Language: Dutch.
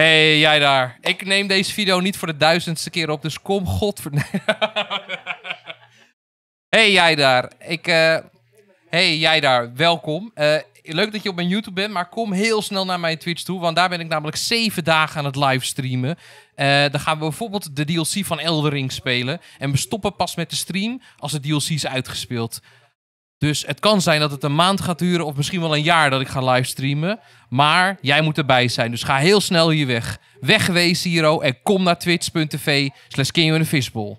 hey, jij daar. Ik neem deze video niet voor de duizendste keer op, dus kom godverdomme. hey, jij daar. Ik, eh, Hey, jij daar. Welkom. Eh, leuk dat je op mijn YouTube bent, maar kom heel snel naar mijn Twitch toe, want daar ben ik namelijk zeven dagen aan het livestreamen. Uh, dan gaan we bijvoorbeeld de DLC van Eldering spelen en we stoppen pas met de stream als de DLC is uitgespeeld. Dus het kan zijn dat het een maand gaat duren of misschien wel een jaar dat ik ga livestreamen. Maar jij moet erbij zijn. Dus ga heel snel hier weg. Wegwezen, Hero. En kom naar twitch.tv slash